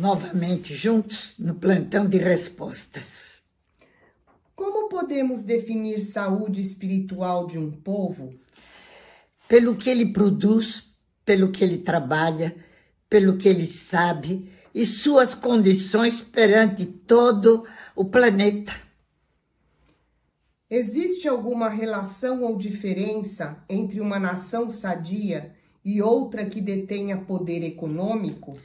novamente juntos no plantão de respostas. Como podemos definir saúde espiritual de um povo? Pelo que ele produz, pelo que ele trabalha, pelo que ele sabe e suas condições perante todo o planeta. Existe alguma relação ou diferença entre uma nação sadia e outra que detenha poder econômico?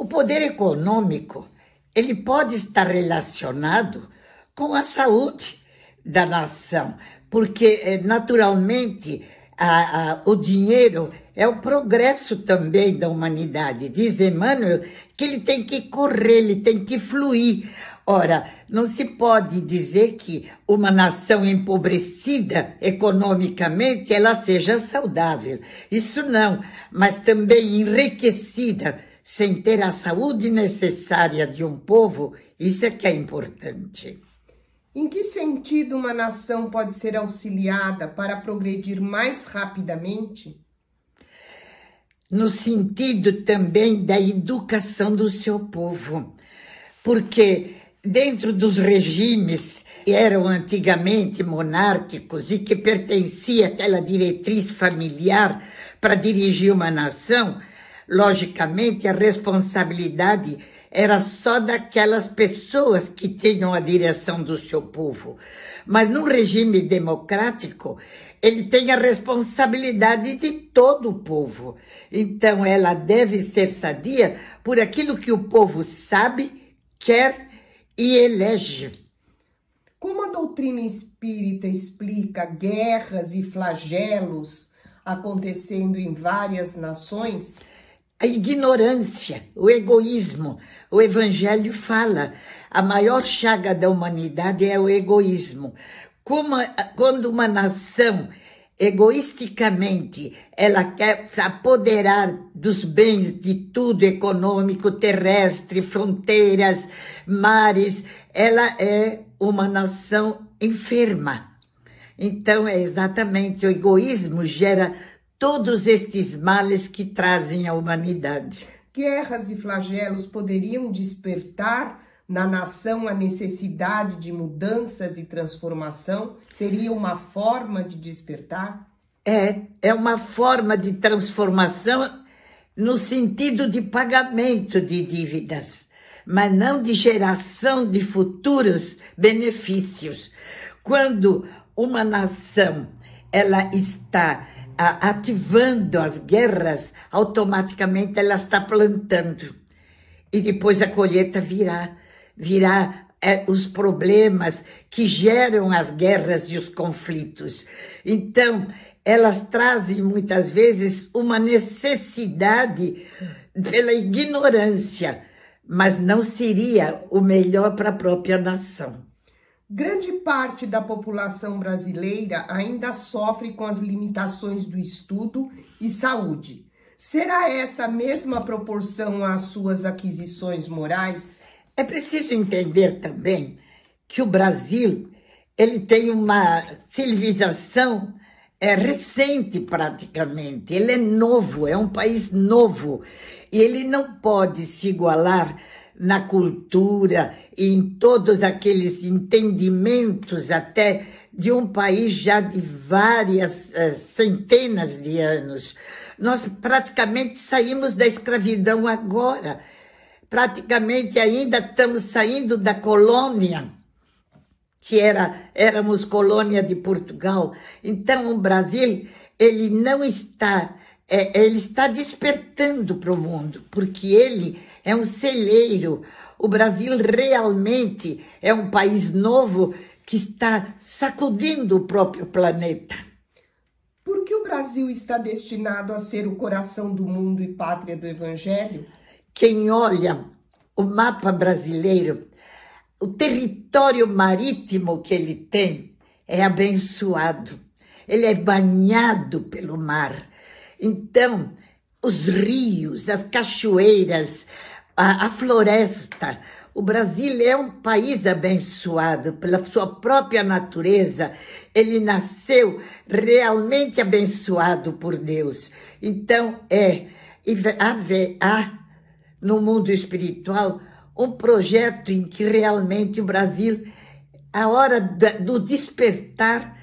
O poder econômico, ele pode estar relacionado com a saúde da nação, porque eh, naturalmente a, a, o dinheiro é o progresso também da humanidade. Diz Emmanuel que ele tem que correr, ele tem que fluir. Ora, não se pode dizer que uma nação empobrecida economicamente ela seja saudável. Isso não, mas também enriquecida sem ter a saúde necessária de um povo, isso é que é importante. Em que sentido uma nação pode ser auxiliada para progredir mais rapidamente? No sentido também da educação do seu povo, porque dentro dos regimes que eram antigamente monárquicos e que pertencia àquela diretriz familiar para dirigir uma nação, Logicamente, a responsabilidade era só daquelas pessoas que tinham a direção do seu povo. Mas num regime democrático, ele tem a responsabilidade de todo o povo. Então, ela deve ser sadia por aquilo que o povo sabe, quer e elege. Como a doutrina espírita explica guerras e flagelos acontecendo em várias nações, a ignorância, o egoísmo. O Evangelho fala: a maior chaga da humanidade é o egoísmo. Como, quando uma nação egoisticamente ela quer se apoderar dos bens de tudo econômico, terrestre, fronteiras, mares, ela é uma nação enferma. Então é exatamente o egoísmo gera todos estes males que trazem à humanidade. Guerras e flagelos poderiam despertar na nação a necessidade de mudanças e transformação? Seria uma forma de despertar? É, é uma forma de transformação no sentido de pagamento de dívidas, mas não de geração de futuros benefícios. Quando uma nação ela está ativando as guerras, automaticamente ela está plantando. E depois a colheita virá, virá é, os problemas que geram as guerras e os conflitos. Então, elas trazem muitas vezes uma necessidade pela ignorância, mas não seria o melhor para a própria nação. Grande parte da população brasileira ainda sofre com as limitações do estudo e saúde. Será essa mesma proporção às suas aquisições morais? É preciso entender também que o Brasil ele tem uma civilização é recente praticamente, ele é novo, é um país novo e ele não pode se igualar na cultura, em todos aqueles entendimentos até de um país já de várias eh, centenas de anos. Nós praticamente saímos da escravidão agora, praticamente ainda estamos saindo da colônia, que era éramos colônia de Portugal. Então o Brasil ele não está, eh, ele está despertando para o mundo, porque ele é um celeiro. O Brasil realmente é um país novo que está sacudindo o próprio planeta. Por que o Brasil está destinado a ser o coração do mundo e pátria do Evangelho? Quem olha o mapa brasileiro, o território marítimo que ele tem é abençoado. Ele é banhado pelo mar. Então, os rios, as cachoeiras, a, a floresta. O Brasil é um país abençoado pela sua própria natureza. Ele nasceu realmente abençoado por Deus. Então, é haverá no mundo espiritual um projeto em que realmente o Brasil, a hora do despertar,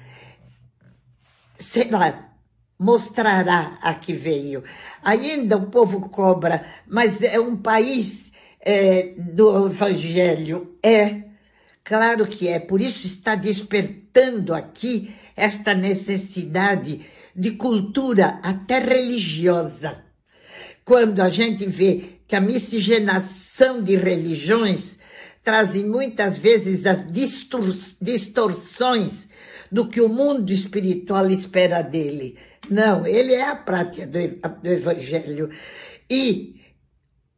será mostrará a que veio. Ainda o povo cobra, mas é um país é, do Evangelho. É, claro que é. Por isso está despertando aqui esta necessidade de cultura até religiosa. Quando a gente vê que a miscigenação de religiões trazem muitas vezes as distor distorções do que o mundo espiritual espera dele. Não, ele é a prática do, do evangelho. E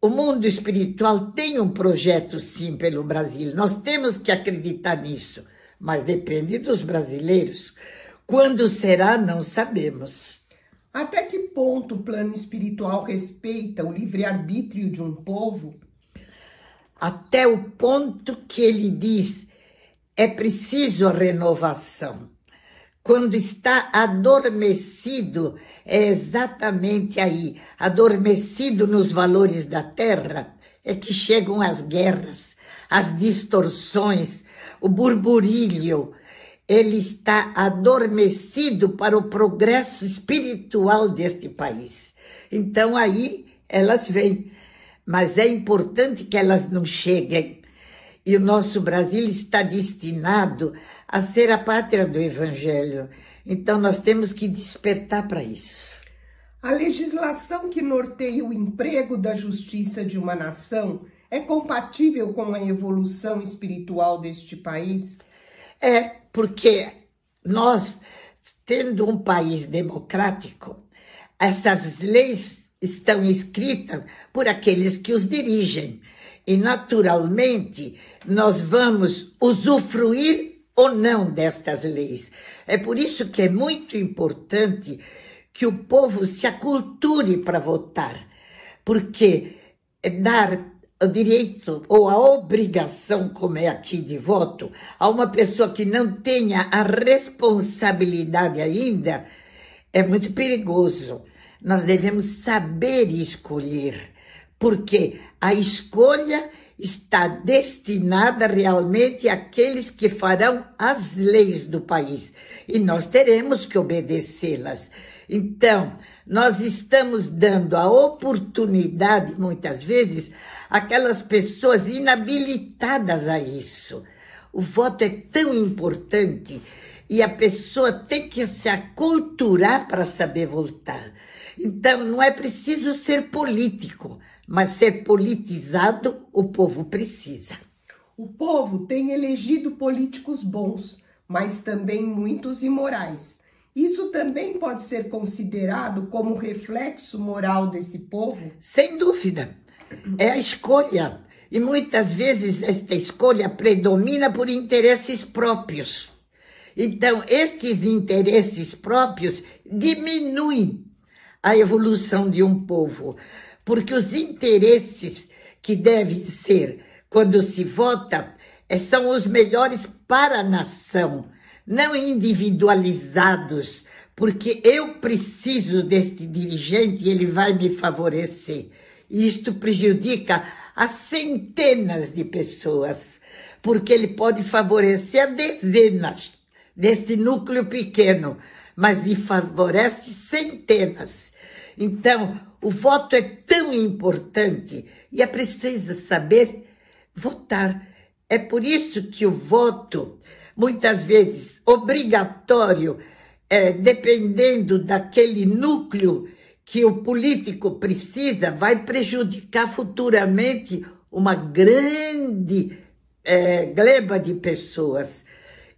o mundo espiritual tem um projeto, sim, pelo Brasil. Nós temos que acreditar nisso, mas depende dos brasileiros. Quando será, não sabemos. Até que ponto o plano espiritual respeita o livre-arbítrio de um povo? Até o ponto que ele diz é preciso a renovação. Quando está adormecido, é exatamente aí, adormecido nos valores da terra, é que chegam as guerras, as distorções, o burburilho. Ele está adormecido para o progresso espiritual deste país. Então aí elas vêm, mas é importante que elas não cheguem. E o nosso Brasil está destinado a ser a pátria do Evangelho. Então, nós temos que despertar para isso. A legislação que norteia o emprego da justiça de uma nação é compatível com a evolução espiritual deste país? É, porque nós, tendo um país democrático, essas leis estão escritas por aqueles que os dirigem. E, naturalmente, nós vamos usufruir ou não destas leis. É por isso que é muito importante que o povo se aculture para votar, porque dar o direito ou a obrigação, como é aqui de voto, a uma pessoa que não tenha a responsabilidade ainda, é muito perigoso. Nós devemos saber escolher, porque a escolha está destinada realmente àqueles que farão as leis do país e nós teremos que obedecê-las. Então, nós estamos dando a oportunidade, muitas vezes, àquelas pessoas inabilitadas a isso. O voto é tão importante e a pessoa tem que se aculturar para saber voltar. Então, não é preciso ser político, mas ser politizado o povo precisa. O povo tem elegido políticos bons, mas também muitos imorais. Isso também pode ser considerado como reflexo moral desse povo? Sem dúvida. É a escolha. E muitas vezes esta escolha predomina por interesses próprios. Então, estes interesses próprios diminuem a evolução de um povo, porque os interesses que devem ser quando se vota eh, são os melhores para a nação, não individualizados, porque eu preciso deste dirigente e ele vai me favorecer. E isto prejudica a centenas de pessoas, porque ele pode favorecer a dezenas, desse núcleo pequeno, mas lhe favorece centenas. Então, o voto é tão importante e é preciso saber votar. É por isso que o voto, muitas vezes obrigatório, é, dependendo daquele núcleo que o político precisa, vai prejudicar futuramente uma grande é, gleba de pessoas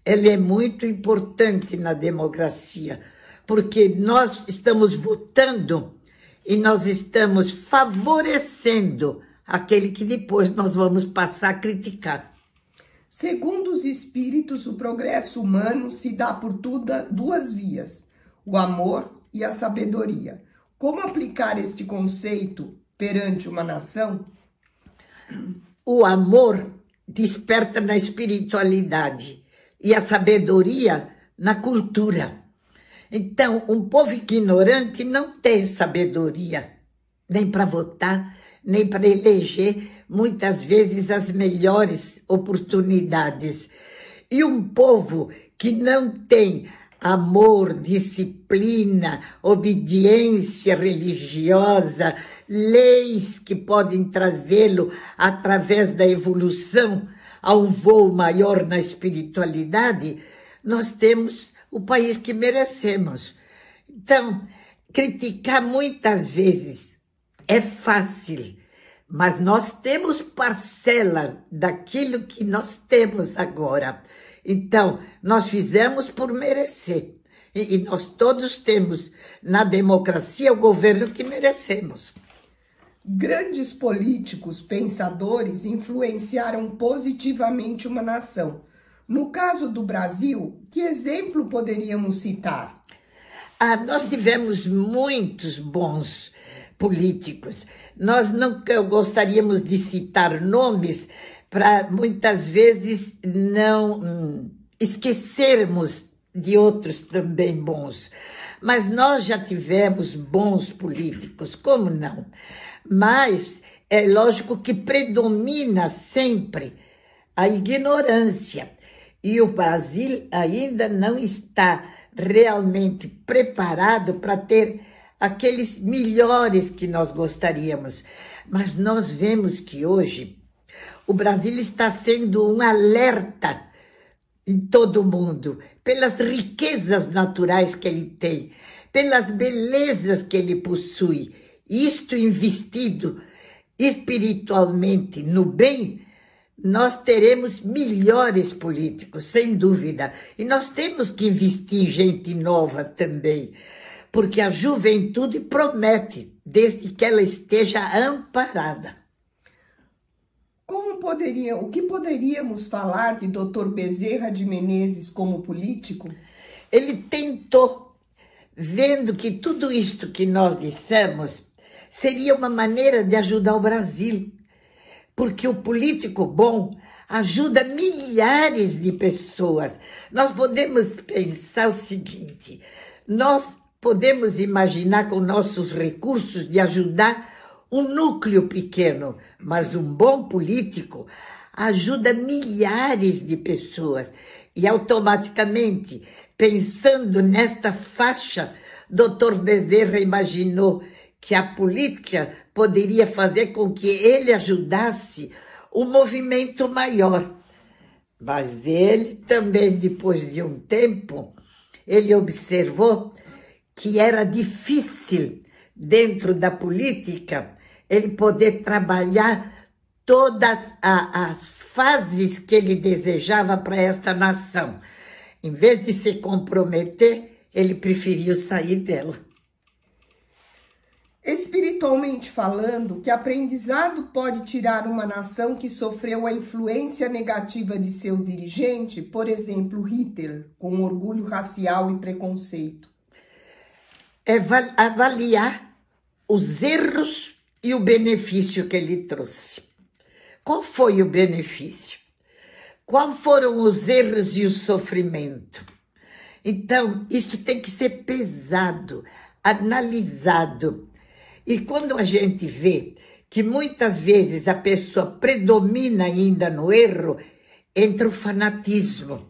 ela é muito importante na democracia, porque nós estamos votando e nós estamos favorecendo aquele que depois nós vamos passar a criticar. Segundo os espíritos, o progresso humano se dá por tudo, duas vias: o amor e a sabedoria. Como aplicar este conceito perante uma nação? O amor desperta na espiritualidade e a sabedoria na cultura. Então, um povo ignorante não tem sabedoria, nem para votar, nem para eleger muitas vezes as melhores oportunidades. E um povo que não tem amor, disciplina, obediência religiosa, leis que podem trazê-lo através da evolução a um voo maior na espiritualidade, nós temos o país que merecemos. Então, criticar muitas vezes é fácil, mas nós temos parcela daquilo que nós temos agora. Então, nós fizemos por merecer. E, e nós todos temos na democracia o governo que merecemos. Grandes políticos, pensadores influenciaram positivamente uma nação. No caso do Brasil, que exemplo poderíamos citar? Ah, nós tivemos muitos bons políticos. Nós não gostaríamos de citar nomes para muitas vezes não hum, esquecermos de outros também bons. Mas nós já tivemos bons políticos, como não? Mas é lógico que predomina sempre a ignorância. E o Brasil ainda não está realmente preparado para ter aqueles melhores que nós gostaríamos. Mas nós vemos que hoje o Brasil está sendo um alerta em todo o mundo pelas riquezas naturais que ele tem, pelas belezas que ele possui isto investido espiritualmente no bem, nós teremos melhores políticos, sem dúvida. E nós temos que investir em gente nova também, porque a juventude promete, desde que ela esteja amparada. Como poderia, o que poderíamos falar de Dr. Bezerra de Menezes como político? Ele tentou, vendo que tudo isto que nós dissemos seria uma maneira de ajudar o Brasil, porque o político bom ajuda milhares de pessoas. Nós podemos pensar o seguinte: nós podemos imaginar com nossos recursos de ajudar um núcleo pequeno, mas um bom político ajuda milhares de pessoas e automaticamente, pensando nesta faixa, Dr. Bezerra imaginou que a política poderia fazer com que ele ajudasse o movimento maior. Mas ele também, depois de um tempo, ele observou que era difícil, dentro da política, ele poder trabalhar todas as fases que ele desejava para esta nação. Em vez de se comprometer, ele preferiu sair dela. Espiritualmente falando, que aprendizado pode tirar uma nação que sofreu a influência negativa de seu dirigente, por exemplo, Hitler, com orgulho racial e preconceito? É avaliar os erros e o benefício que ele trouxe. Qual foi o benefício? Quais foram os erros e o sofrimento? Então, isso tem que ser pesado, analisado e quando a gente vê que muitas vezes a pessoa predomina ainda no erro, entra o fanatismo.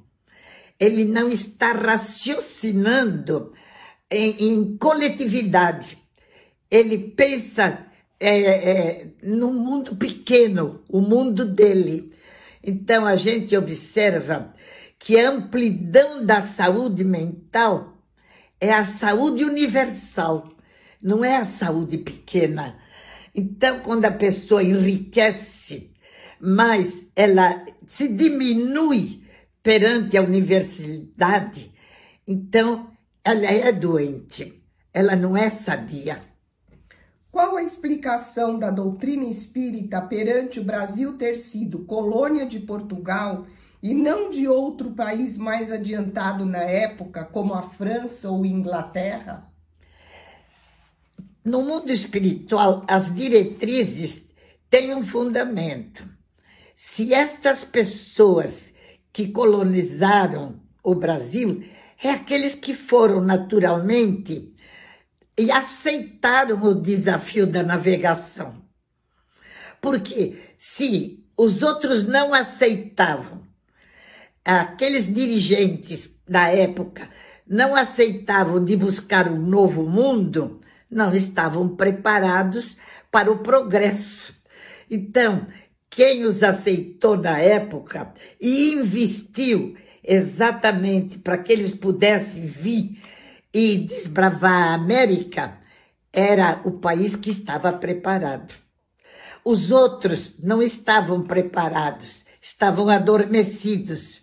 Ele não está raciocinando em, em coletividade. Ele pensa é, é, mundo pequeno, o mundo dele. Então a gente observa que a amplidão da saúde mental é a saúde universal não é a saúde pequena. Então, quando a pessoa enriquece, mas ela se diminui perante a universidade, então ela é doente, ela não é sadia. Qual a explicação da doutrina espírita perante o Brasil ter sido colônia de Portugal e não de outro país mais adiantado na época, como a França ou Inglaterra? no mundo espiritual, as diretrizes têm um fundamento. Se estas pessoas que colonizaram o Brasil é aqueles que foram naturalmente e aceitaram o desafio da navegação. Porque se os outros não aceitavam, aqueles dirigentes da época não aceitavam de buscar um novo mundo, não estavam preparados para o progresso. Então, quem os aceitou na época e investiu exatamente para que eles pudessem vir e desbravar a América era o país que estava preparado. Os outros não estavam preparados, estavam adormecidos.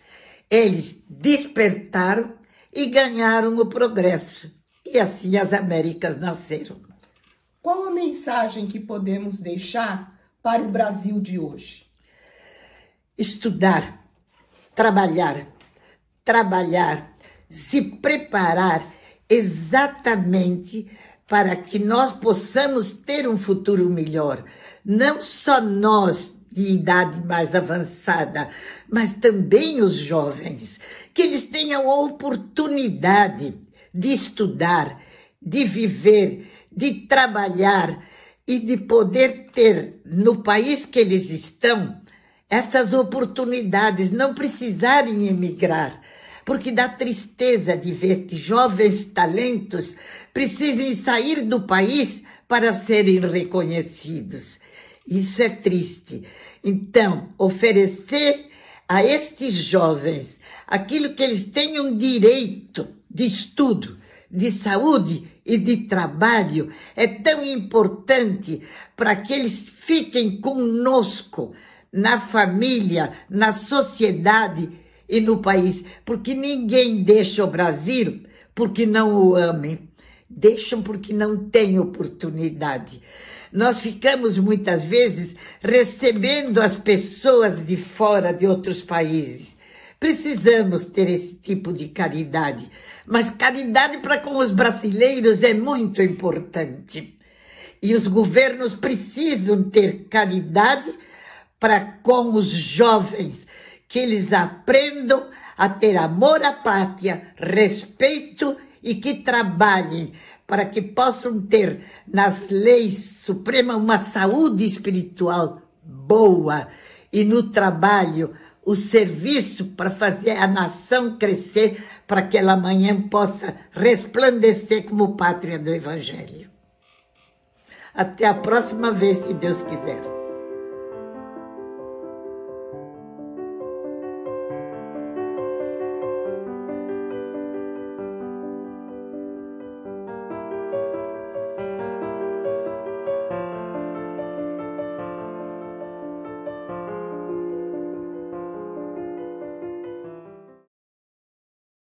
Eles despertaram e ganharam o progresso. E assim as Américas nasceram. Qual a mensagem que podemos deixar para o Brasil de hoje? Estudar, trabalhar, trabalhar, se preparar exatamente para que nós possamos ter um futuro melhor. Não só nós de idade mais avançada, mas também os jovens, que eles tenham oportunidade de estudar, de viver, de trabalhar e de poder ter no país que eles estão essas oportunidades, não precisarem emigrar, porque dá tristeza de ver que jovens talentos precisem sair do país para serem reconhecidos. Isso é triste. Então, oferecer a estes jovens aquilo que eles tenham direito de estudo, de saúde e de trabalho é tão importante para que eles fiquem conosco na família, na sociedade e no país, porque ninguém deixa o Brasil porque não o ame, Deixam porque não tem oportunidade. Nós ficamos muitas vezes recebendo as pessoas de fora de outros países Precisamos ter esse tipo de caridade, mas caridade para com os brasileiros é muito importante. E os governos precisam ter caridade para com os jovens, que eles aprendam a ter amor à pátria, respeito e que trabalhem para que possam ter nas leis supremas uma saúde espiritual boa e no trabalho o serviço para fazer a nação crescer, para que ela amanhã possa resplandecer como pátria do Evangelho. Até a próxima vez, se Deus quiser.